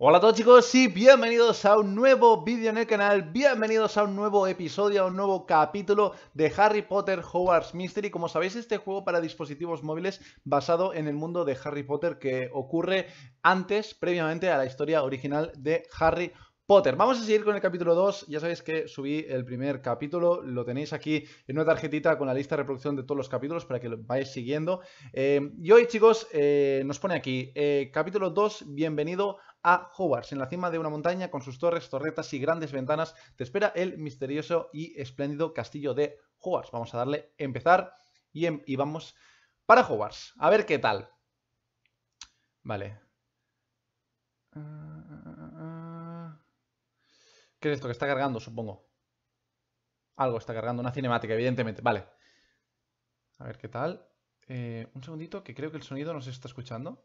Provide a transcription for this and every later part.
Hola a todos chicos y bienvenidos a un nuevo vídeo en el canal, bienvenidos a un nuevo episodio, a un nuevo capítulo de Harry Potter Hogwarts Mystery. Como sabéis, este juego para dispositivos móviles basado en el mundo de Harry Potter que ocurre antes, previamente a la historia original de Harry Potter. Vamos a seguir con el capítulo 2. Ya sabéis que subí el primer capítulo. Lo tenéis aquí en una tarjetita con la lista de reproducción de todos los capítulos para que lo vayáis siguiendo. Eh, y hoy, chicos, eh, nos pone aquí, eh, capítulo 2, bienvenido a Hogwarts. En la cima de una montaña, con sus torres, torretas y grandes ventanas, te espera el misterioso y espléndido castillo de Hogwarts. Vamos a darle empezar y, em, y vamos para Hogwarts. A ver qué tal. Vale. ¿Qué es esto? Que está cargando, supongo. Algo está cargando, una cinemática, evidentemente. Vale. A ver qué tal. Eh, un segundito, que creo que el sonido no se está escuchando.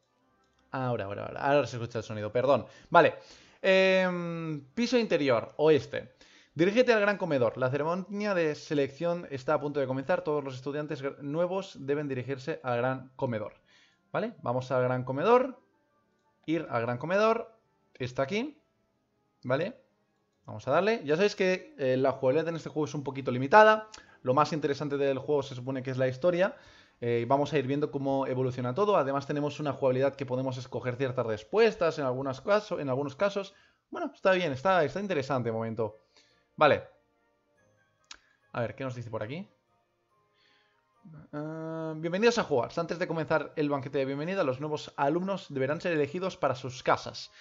Ahora, ahora, ahora. Ahora se escucha el sonido, perdón. Vale. Em, piso interior, oeste. Dirígete al gran comedor. La ceremonia de selección está a punto de comenzar. Todos los estudiantes nuevos deben dirigirse al gran comedor. ¿Vale? Vamos al gran comedor. Ir al gran comedor. Está aquí. ¿Vale? Vamos a darle. Ya sabéis que eh, la jugabilidad en este juego es un poquito limitada. Lo más interesante del juego se supone que es la historia. Eh, vamos a ir viendo cómo evoluciona todo. Además tenemos una jugabilidad que podemos escoger ciertas respuestas en, algunos casos. En algunos casos. Bueno, está bien, está, está interesante de momento. Vale. A ver, ¿qué nos dice por aquí? Ah, bienvenidos a jugar. Antes de comenzar el banquete de bienvenida, los nuevos alumnos deberán ser elegidos para sus casas.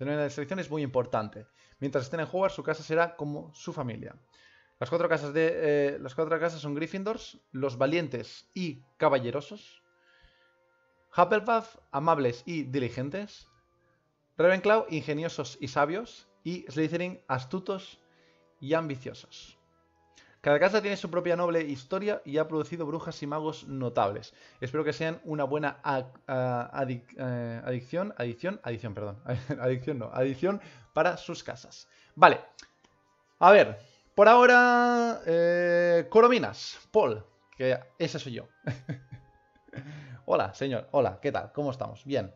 La nueva selección es muy importante. Mientras estén en jugar, su casa será como su familia. Las cuatro casas, de, eh, las cuatro casas son Gryffindors, los valientes y caballerosos, Hufflepuff, amables y diligentes, Ravenclaw, ingeniosos y sabios, y Slytherin, astutos y ambiciosos. Cada casa tiene su propia noble historia y ha producido brujas y magos notables. Espero que sean una buena eh, adicción, adicción, adicción, perdón, adicción no, adicción para sus casas. Vale, a ver, por ahora, eh, Corominas, Paul, que ese soy yo. hola, señor, hola, ¿qué tal? ¿Cómo estamos? Bien.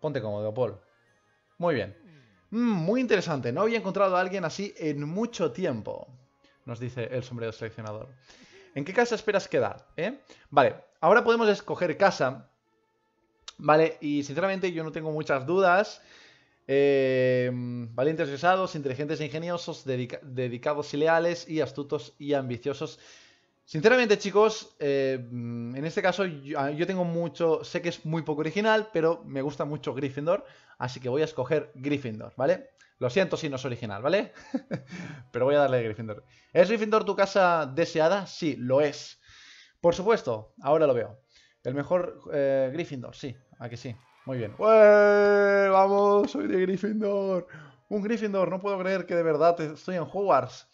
Ponte cómodo, Paul. Muy bien. Mm, muy interesante, no había encontrado a alguien así en mucho tiempo, nos dice el sombrero seleccionador. ¿En qué casa esperas quedar? Eh? Vale, ahora podemos escoger casa, ¿vale? Y sinceramente yo no tengo muchas dudas. Em, valientes y inteligentes e ingeniosos, dedicados y leales y astutos y ambiciosos. Sinceramente, chicos, eh, mm, en este caso ah, yo, tengo mucho, sé que es muy poco original, pero me gusta mucho Gryffindor, así que voy a escoger Gryffindor, ¿vale? Lo siento si no es original, ¿vale? pero voy a darle a Gryffindor. ¿Es Gryffindor tu casa deseada? Sí, lo es. Por supuesto, ahora lo veo. El mejor eh, Gryffindor, sí, aquí sí. Muy bien. ¡Vamos! ¡Soy de Gryffindor! Un Gryffindor, no puedo creer que de verdad estoy en Hogwarts.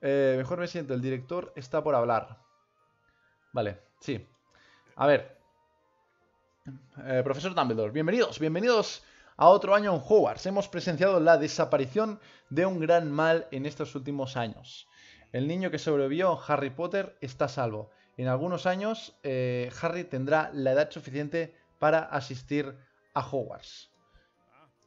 Eh, mejor me siento, el director está por hablar. Vale, sí. A ver. Eh, profesor Dumbledore, bienvenidos, bienvenidos a otro año en Hogwarts. Hemos presenciado la desaparición de un gran mal en estos últimos años. El niño que sobrevivió Harry Potter está salvo. En algunos años, eh, Harry tendrá la edad suficiente para asistir a Hogwarts.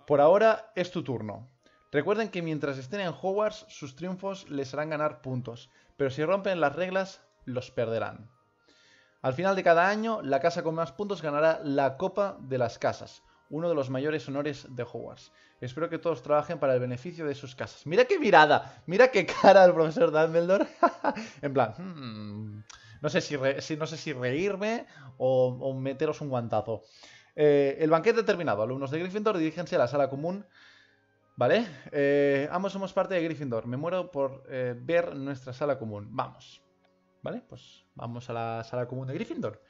Por ahora es tu turno. Recuerden que mientras estén en Hogwarts, sus triunfos les harán ganar puntos, pero si rompen las reglas, los perderán. Al final de cada año, la casa con más puntos ganará la Copa de las Casas, uno de los mayores honores de Hogwarts. Espero que todos trabajen para el beneficio de sus casas. Mira qué mirada, mira qué cara el profesor Dumbledore. en plan, hmm, no sé si, no sé si reírme o, meteros un guantazo. Eh, el banquete terminado. Alumnos de Gryffindor diríjense a la sala común. ¿Vale? Eh, ambos somos parte de Gryffindor. Me muero por eh, ver nuestra sala común. Vamos. ¿Vale? Pues vamos a la sala común de Gryffindor.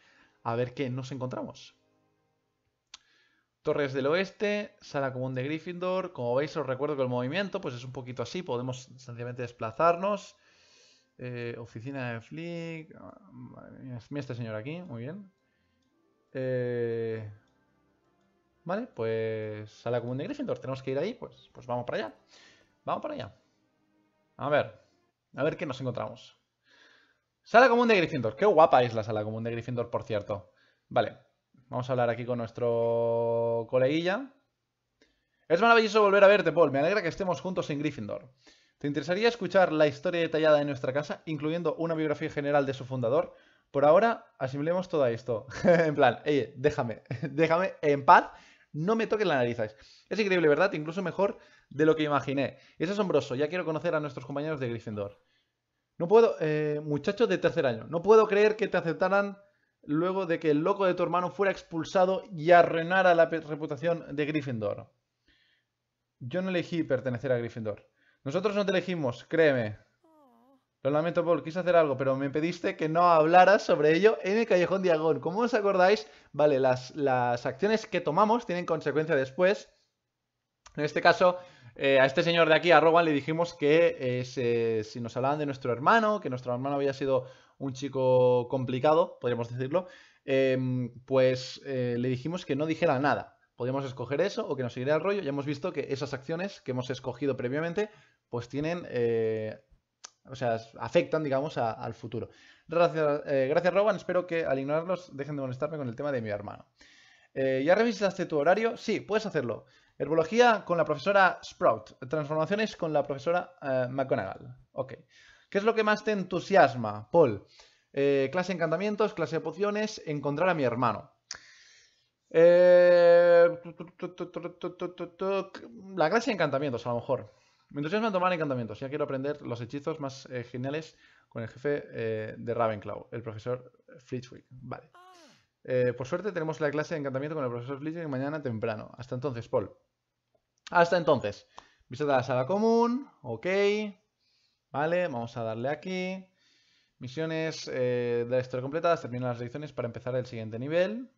A ver qué nos encontramos. Torres del Oeste, sala común de Gryffindor. Como veis, os recuerdo que el movimiento pues es un poquito así. Podemos sencillamente desplazarnos eh, oficina de Flick. mira este señor aquí, muy bien. Eh, vale, pues Sala común de Gryffindor. Tenemos que ir ahí, pues, pues vamos para allá. Vamos para allá. A ver, a ver qué nos encontramos. Sala común de Gryffindor. Qué guapa es la sala común de Gryffindor, por cierto. Vale, vamos a hablar aquí con nuestro coleguilla. Es maravilloso volver a verte, Paul. Me alegra que estemos juntos en Gryffindor. ¿Te interesaría escuchar la historia detallada de nuestra casa, incluyendo una biografía general de su fundador? Por ahora, asimilemos todo esto. en plan, déjame, déjame en paz, no me toques la nariz. Es increíble, ¿verdad? Incluso mejor de lo que imaginé. Es asombroso, ya quiero conocer a nuestros compañeros de Gryffindor. No puedo, eh, muchachos de tercer año, no puedo creer que te aceptaran luego de que el loco de tu hermano fuera expulsado y arruinara la reputación de Gryffindor. Yo no elegí pertenecer a Gryffindor. Nosotros no te elegimos, créeme. Lo lamento, Paul, quise hacer algo, pero me pediste que no hablaras sobre ello en el Callejón Diagón. Como os acordáis, vale, las, las acciones que tomamos tienen consecuencia después. En este caso, eh, a este señor de aquí, a Rowan, le dijimos que eh, si nos hablaban de nuestro hermano, que nuestro hermano había sido un chico complicado, podríamos decirlo, em, pues eh, le dijimos que no dijera nada. Podríamos escoger eso o que nos siguiera el rollo. Ya hemos visto que esas acciones que hemos escogido previamente pues tienen, o sea, afectan, digamos, al futuro. Gracias, Roban, Espero que al ignorarlos dejen de molestarme con el tema de mi hermano. ¿Ya revisaste tu horario? Sí, puedes hacerlo. Herbología con la profesora Sprout. Transformaciones con la profesora McGonagall. Ok. ¿Qué es lo que más te entusiasma, Paul? clase de encantamientos, clase de pociones, encontrar a mi hermano. La clase de encantamientos, a lo mejor. Me entusiasma tomar encantamientos. Ya quiero aprender los hechizos más eh, geniales con el jefe eh, de Ravenclaw, el profesor Flitchwick. Vale. Eh, por suerte tenemos la clase de encantamiento con el profesor Flitwick mañana temprano. Hasta entonces, Paul. Hasta entonces. Visita a la sala común. Ok. Vale, vamos a darle aquí. Misiones de la historia completadas. Termina las lecciones para empezar el siguiente nivel.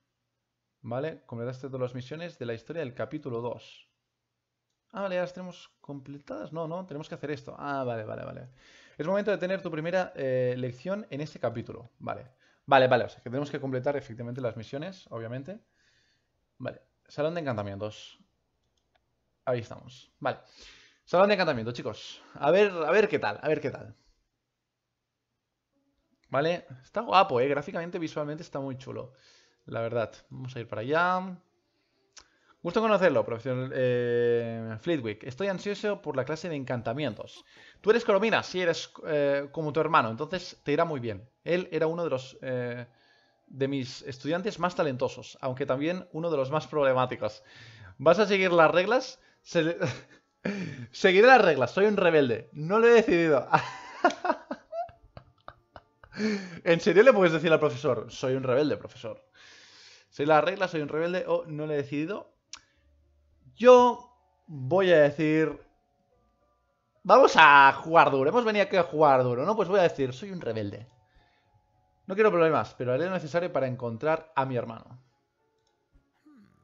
Vale, completaste todas las misiones de la historia del capítulo 2. Ah, vale, ya las tenemos completadas. No, no, tenemos que hacer esto. Ah, vale, vale, vale. Es momento de tener tu primera eh, lección en este capítulo. Vale, vale, vale. O sea, que tenemos que completar efectivamente las misiones, obviamente. Vale, salón de encantamientos. Ahí estamos. Vale, salón de encantamientos, chicos. A ver, a ver qué tal, a ver qué tal. Vale, está guapo, eh. Gráficamente, visualmente está muy chulo. La verdad. Vamos a ir para allá. Gusto conocerlo, profesor eh, Flitwick. Estoy ansioso por la clase de encantamientos. Tú eres Colomina, sí, eres eh, como tu hermano, entonces te irá muy bien. Él era uno de los eh, de mis estudiantes más talentosos, aunque también uno de los más problemáticos. ¿Vas a seguir las reglas? Seguiré las reglas, soy un rebelde. No lo he decidido. ¿En serio le puedes decir al profesor? Soy un rebelde, profesor. Soy la regla? soy un rebelde o no lo he decidido. Yo voy a decir... Vamos a jugar duro. Hemos venido aquí a jugar duro, ¿no? Pues voy a decir, soy un rebelde. No quiero problemas, pero haré lo necesario para encontrar a mi hermano.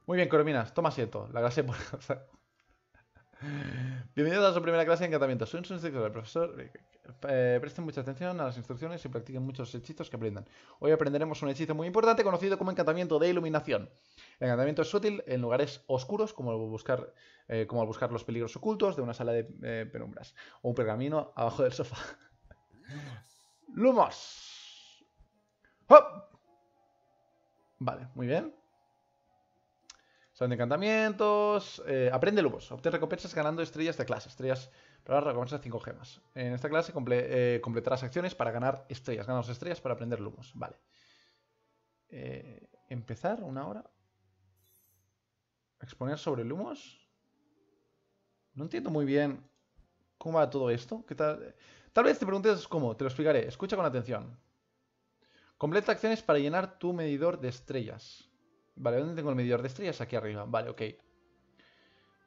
Muy bien, Corominas, toma asiento. La clase por... Bienvenidos a su primera clase de encantamiento. Soy un instructor profesor. Eh, presten mucha atención a las instrucciones y practiquen muchos hechizos que aprendan. Hoy aprenderemos un hechizo muy importante conocido como encantamiento de iluminación. El encantamiento es útil en lugares oscuros, como al buscar, eh, como buscar los peligros ocultos de una sala de eh, penumbras, o un pergamino abajo del sofá. ¡Lumos! ¡Hop! Vale, muy bien. Son de encantamientos. Eh, aprende lumos. Obtén recompensas ganando estrellas de clase. Estrellas para recompensas 5 gemas. En esta clase completarás acciones para ganar estrellas. Ganamos estrellas para aprender lumos. Vale. ¿Empezar una hora? Exponer sobre lumos. No entiendo muy bien cómo va todo esto. ¿Qué tal? tal vez te preguntes cómo, te lo explicaré. Escucha con atención. Completa acciones para llenar tu medidor de estrellas. Vale, ¿dónde tengo el medidor de estrellas? Aquí arriba. Vale, ok.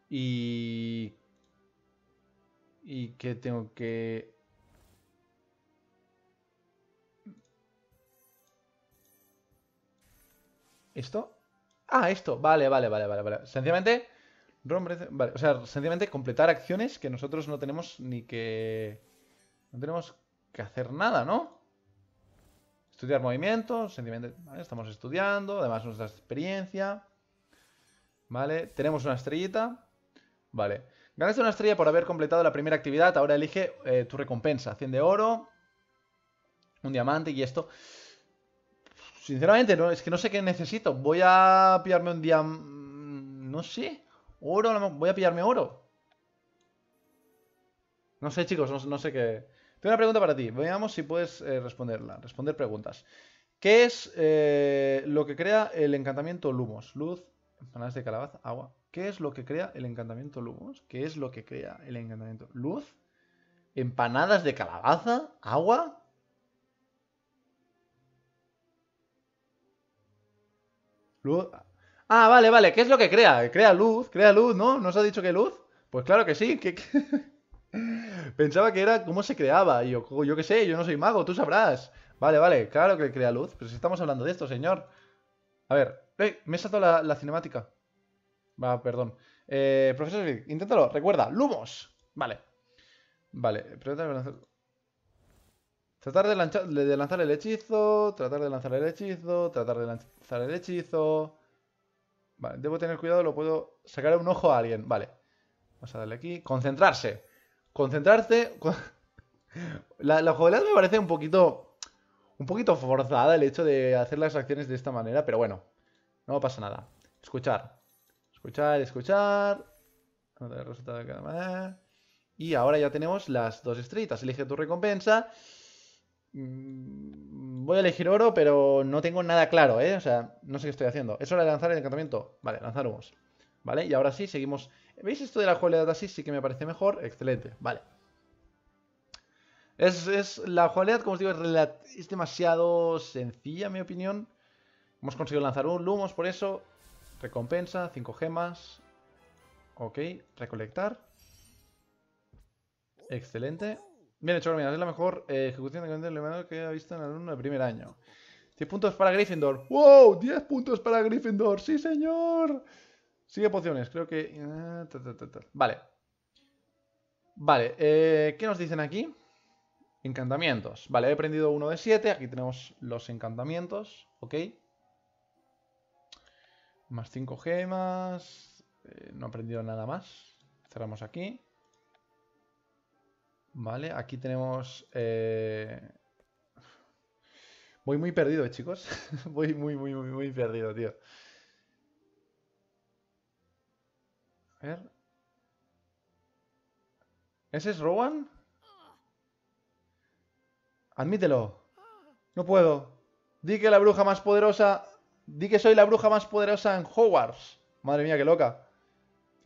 Y... ¿Y qué tengo que...? ¿Esto? Ah, esto. Vale, vale, vale, vale. vale. Sencillamente, vale. O sea, sencillamente completar acciones que nosotros no tenemos ni que... No tenemos que hacer nada, ¿no? Estudiar movimientos, sencillamente... Vale, estamos estudiando, además nuestra experiencia. Vale, tenemos una estrellita. Vale. Ganaste una estrella por haber completado la primera actividad. Ahora elige eh, tu recompensa. 100 de oro, un diamante y esto. Sinceramente, no, es que no sé qué necesito. Voy a pillarme un día... Mm, no sé. Oro, voy a pillarme oro. No sé, chicos, no, sé qué... Tengo una pregunta para ti. Veamos si puedes eh, responderla. Responder preguntas. ¿Qué es eh, lo que crea el encantamiento Lumos? Luz, empanadas de calabaza, agua. ¿Qué es lo que crea el encantamiento Lumos? ¿Qué es lo que crea el encantamiento? Luz, empanadas de calabaza, agua. Ah, vale, vale. ¿Qué es lo que crea? Crea luz, crea luz, ¿no? ¿Nos ha dicho que luz? Pues claro que sí. Que... Pensaba que era cómo se creaba. Y yo, yo qué sé, yo no soy mago, tú sabrás. Vale, vale, claro que crea luz. Pero si estamos hablando de esto, señor. A ver, eh, me he saltado la, cinemática. Va, perdón. Eh, profesor, inténtalo, recuerda, lumos. Vale. Vale, Tratar de, de lanzar el hechizo, tratar de lanzar el hechizo, tratar de lanzar el hechizo. Vale, debo tener cuidado, lo puedo sacar un ojo a alguien. Vale. Vamos a darle aquí. Concentrarse. Concentrarse. La, la me parece un poquito. Un poquito forzada el hecho de hacer las acciones de esta manera, pero bueno. No pasa nada. Escuchar. Escuchar, escuchar. No resultado Y ahora ya tenemos las dos estritas. Elige tu recompensa. Mm, voy a elegir oro, pero no tengo nada claro, ¿eh? O sea, no sé qué estoy haciendo. ¿Es hora de lanzar el encantamiento? Vale, lanzar humos. ¿Vale? Y ahora sí, seguimos... ¿Veis esto de la jugabilidad así? Sí que me parece mejor. Excelente, vale. Es, la jugabilidad, como os digo, es, demasiado sencilla, en mi opinión. Hemos conseguido lanzar un lumos por eso. Recompensa, 5 gemas. Ok, recolectar. Excelente. Bien hecho, mira, es la mejor eh, ejecución de elevado que he visto en el alumno de primer año. 10 puntos para Gryffindor. ¡Wow! 10 puntos para Gryffindor. ¡Sí, señor! Sigue pociones, creo que... Ah, vale. Vale, eh, ¿qué nos dicen aquí? Encantamientos. Vale, he aprendido uno de 7. Aquí tenemos los encantamientos. Ok. Más 5 gemas. Eh, no he aprendido nada más. Cerramos aquí. Vale, aquí tenemos... Eh, voy muy perdido, chicos. Voy muy, muy, muy, muy perdido, tío. A ver... ¿Ese es Rowan? Admítelo. No puedo. Di que la bruja más poderosa... Di que soy la bruja más poderosa en Hogwarts. Madre mía, qué loca.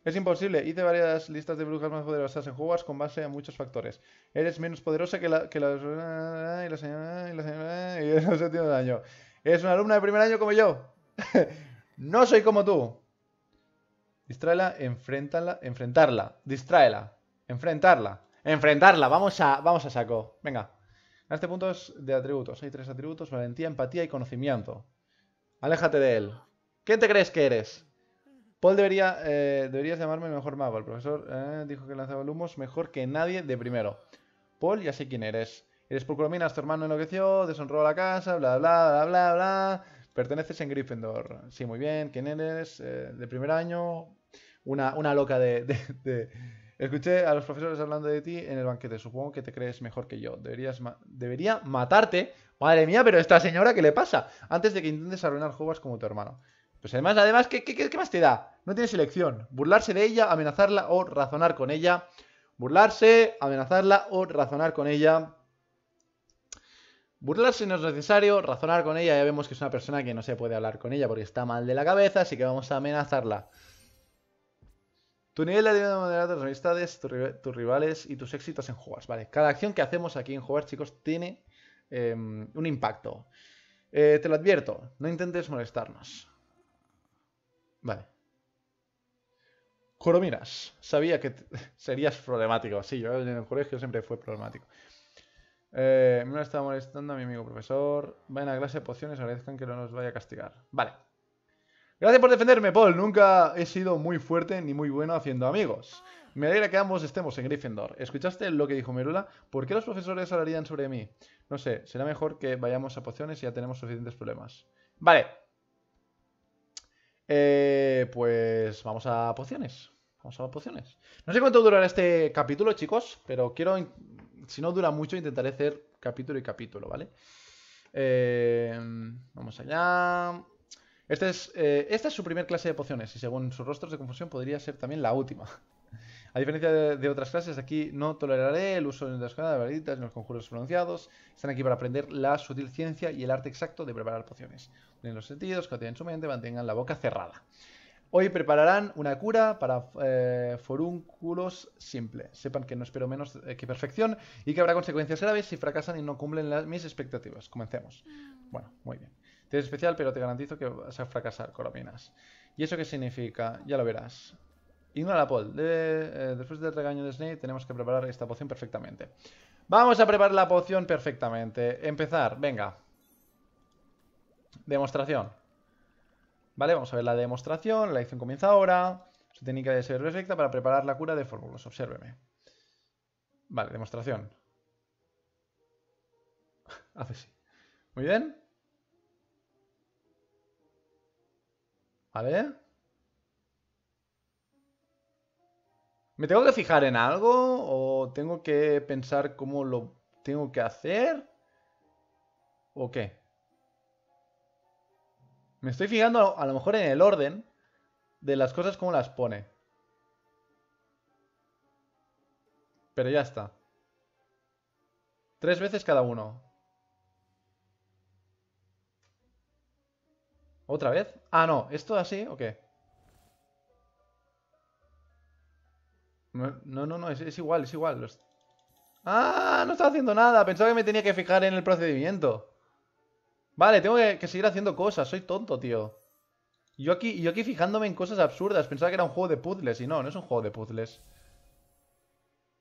Es imposible. Hice varias listas de brujas más poderosas en Hogwarts con base a muchos factores. Eres menos poderosa que la, que la, y la señora y la señora y se tiene Eres una alumna de primer año como yo. no soy como tú. Distráela, enfréntala, enfrentarla. Distráela, enfrentarla. Enfrentarla, vamos a, vamos a saco. Venga. A este punto es de atributos. Hay tres atributos: valentía, empatía y conocimiento. Aléjate de él. ¿Quién te crees que eres? Paul debería, eh, deberías llamarme mejor mago. El profesor eh, dijo que lanzaba lumos mejor que nadie de primero. Paul, ya sé quién eres. Eres por Pulcrominas, tu hermano enloqueció, deshonró la casa, bla, bla, bla, bla, bla. Perteneces en Gryffindor. Sí, muy bien. ¿Quién eres? Eh, de primer año. Una, una loca de, Escuché a los profesores hablando de ti en el banquete. Supongo que te crees mejor que yo. Deberías debería matarte. Madre mía, pero esta señora, ¿qué le pasa? Antes de que intentes arruinar juegos como tu hermano. Pues además, además, ¿qué, más te da? No tienes elección. Burlarse de ella, amenazarla o razonar con ella. Burlarse, amenazarla o razonar con ella. Burlarse no es necesario, razonar con ella, ya vemos que es una persona que no se puede hablar con ella porque está mal de la cabeza, así que vamos a amenazarla. Tu nivel de vida moderado, tus amistades, tus rivales y tus éxitos en jugar. Vale, cada acción que hacemos aquí en jugar, chicos, tiene em, un impacto. Eh, te lo advierto, no intentes molestarnos. Vale. Corominas. Sabía que serías problemático. Sí, yo en el colegio siempre fue problemático. Eh, me me estaba molestando a mi amigo profesor. Vayan a clase de pociones, agradezcan que no nos vaya a castigar. Vale. Gracias por defenderme, Paul. Nunca he sido muy fuerte ni muy bueno haciendo amigos. Me alegra que ambos estemos en Gryffindor. ¿Escuchaste lo que dijo Merula? ¿Por qué los profesores hablarían sobre mí? No sé, será mejor que vayamos a pociones y ya tenemos suficientes problemas. Vale, eh, pues vamos a pociones. Vamos a pociones. No sé cuánto durará este capítulo, chicos, pero quiero... Si no dura mucho, intentaré hacer capítulo y capítulo, ¿vale? Eh, vamos allá. Este eh, esta es su primer clase de pociones y según sus rostros de confusión podría ser también la última. A diferencia de, otras clases, aquí no toleraré el uso de las de varitas ni los conjuros pronunciados. Están aquí para aprender la sutil ciencia y el arte exacto de preparar pociones. Tienen los sentidos, que tienen su mente, mantengan la boca cerrada. Hoy prepararán una cura para eh, forúnculos simple. Sepan que no espero menos eh, que perfección y que habrá consecuencias graves si fracasan y no cumplen las, mis expectativas. Comencemos. Mm. Bueno, muy bien. Te es especial, pero te garantizo que vas a fracasar, Corominas. ¿Y eso qué significa? Ya lo verás. Ignora Paul. De, eh, después del regaño de Snape tenemos que preparar esta poción perfectamente. Vamos a preparar la poción perfectamente. Empezar, venga. Demostración. Vale, vamos a ver la demostración. La edición comienza ahora. Su técnica debe ser perfecta para preparar la cura de Fórmulas Obsérveme. Vale, demostración. Hace sí. Muy bien. Vale. ¿Me tengo que fijar en algo? ¿O tengo que pensar cómo lo tengo que hacer? ¿O qué? Me estoy fijando a lo mejor en el orden de las cosas como las pone. Pero ya está. Tres veces cada uno. ¿Otra vez? Ah, no. ¿Esto así o qué? No, no, no, es, igual, es igual. ¡Ah! No estaba haciendo nada. Pensaba que me tenía que fijar en el procedimiento. Vale, tengo que, seguir haciendo cosas. Soy tonto, tío. Yo aquí, yo aquí fijándome en cosas absurdas. Pensaba que era un juego de puzzles. Y no, no es un juego de puzzles.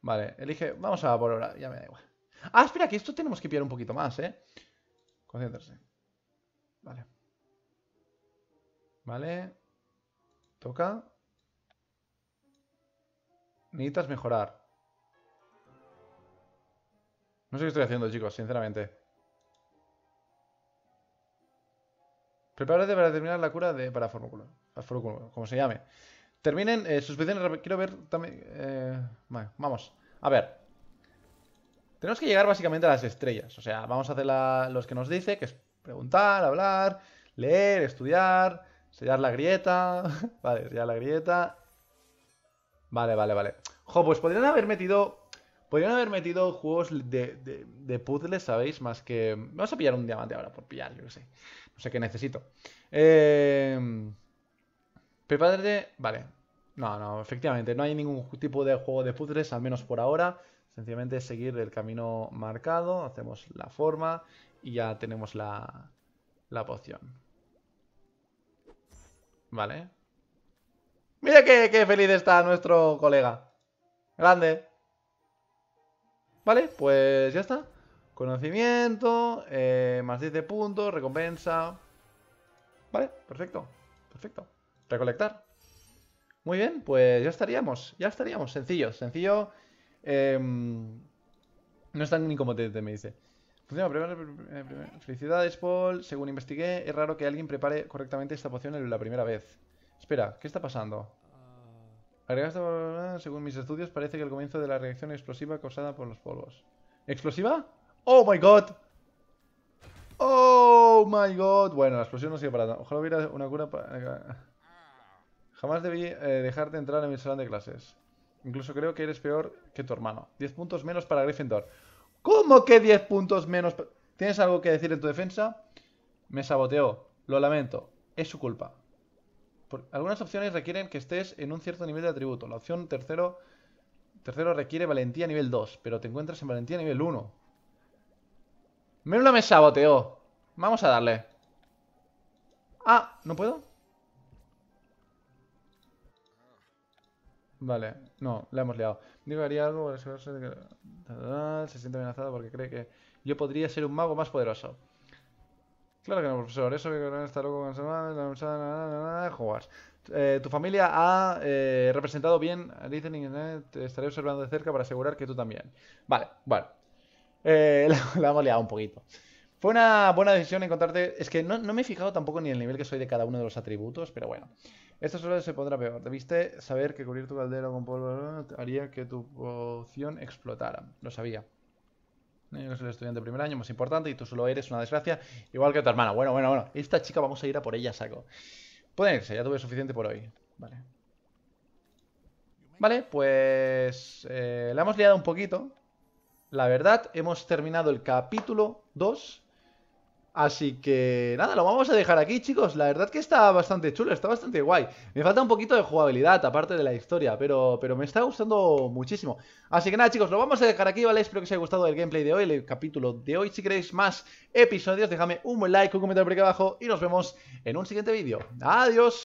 Vale, elige... Vamos a por ahora. Ya me da igual. Ah, espera, que esto tenemos que pillar un poquito más, ¿eh? Concentrarse. Vale. Vale. Toca. Necesitas mejorar. No sé qué estoy haciendo, chicos, sinceramente. Prepárate para terminar la cura de... para fórmula. como se llame. Terminen eh, Quiero ver también... Eh, vamos. A ver. Tenemos que llegar básicamente a las estrellas. O sea, vamos a hacer los que nos dice, que es preguntar, hablar, leer, estudiar, sellar la grieta. vale, sellar la grieta. Vale, vale, vale. Jo, pues podrían haber metido. Podrían haber metido juegos de, de, puzzles, ¿sabéis? Más que. Vamos a pillar un diamante ahora por pillar, yo sé. No sé qué necesito. Eh. Prepárate. Vale. No, no, efectivamente. No hay ningún tipo de juego de puzzles, al menos por ahora. Sencillamente seguir el camino marcado. Hacemos la forma. Y ya tenemos la. La poción. Vale. Mira qué, feliz está nuestro colega. Grande. Vale, pues ya está. Conocimiento, eh, más 10 de puntos, recompensa. Vale, perfecto, perfecto. Recolectar. Muy bien, pues ya estaríamos, ya estaríamos. Sencillo, sencillo. Em, no es tan incompetente, me dice. Eh, Felicidades, Paul. Según investigué, es raro que alguien prepare correctamente esta poción la primera vez. Espera, ¿qué está pasando? Ah. Agregaste, según mis estudios, parece que el comienzo de la reacción explosiva causada por los polvos. ¿Explosiva? ¡Oh, my God! ¡Oh, my God! Bueno, la explosión no sigue parada. Ojalá hubiera una cura para... Eh, jamás debí dejar eh, dejarte entrar en mi salón de clases. Incluso creo que eres peor que tu hermano. 10 puntos menos para Gryffindor. ¿Cómo que 10 puntos menos? ¿Tienes algo que decir en tu defensa? Me saboteó. Lo lamento. Es su culpa algunas opciones requieren que estés en un cierto nivel de atributo. La opción tercero, tercero requiere valentía nivel 2, pero te encuentras en valentía nivel 1. Menuda me saboteó. Vamos a darle. Ah, ¿no puedo? Vale, no, la hemos liado. Digo haría algo para asegurarse de que... Se siente amenazado porque cree que yo podría ser un mago más poderoso. Claro que no, profesor. Eso que no está loco con jugar. Eh, tu familia ha eh, representado bien listening. Eh, te estaré observando de cerca para asegurar que tú también. Vale, bueno. Eh, la, hemos liado un poquito. Fue una buena decisión encontrarte. Es que no, me he fijado tampoco ni el nivel que soy de cada uno de los atributos, pero bueno. Esto solo se pondrá peor. Debiste saber que cubrir tu caldera con polvo haría que tu poción explotara. Lo sabía. ¿eh? Yo el estudiante de primer año, más importante, y tú solo eres una desgracia, igual que tu hermana. Bueno, bueno, bueno. Esta chica vamos a ir a por ella, saco. Pueden irse, ya tuve suficiente por hoy. Vale. Vale, pues... Eh, la hemos liado un poquito. La verdad, hemos terminado el capítulo 2 Así que nada, lo vamos a dejar aquí, chicos. La verdad que está bastante chulo, está bastante guay. Me falta un poquito de jugabilidad, aparte de la historia, pero, pero me está gustando muchísimo. Así que nada, chicos, lo vamos a dejar aquí, ¿vale? Espero que os haya gustado el gameplay de hoy, el capítulo de hoy. Si queréis más episodios, déjame un buen like, un comentario por aquí abajo y nos vemos en un siguiente vídeo. Adiós.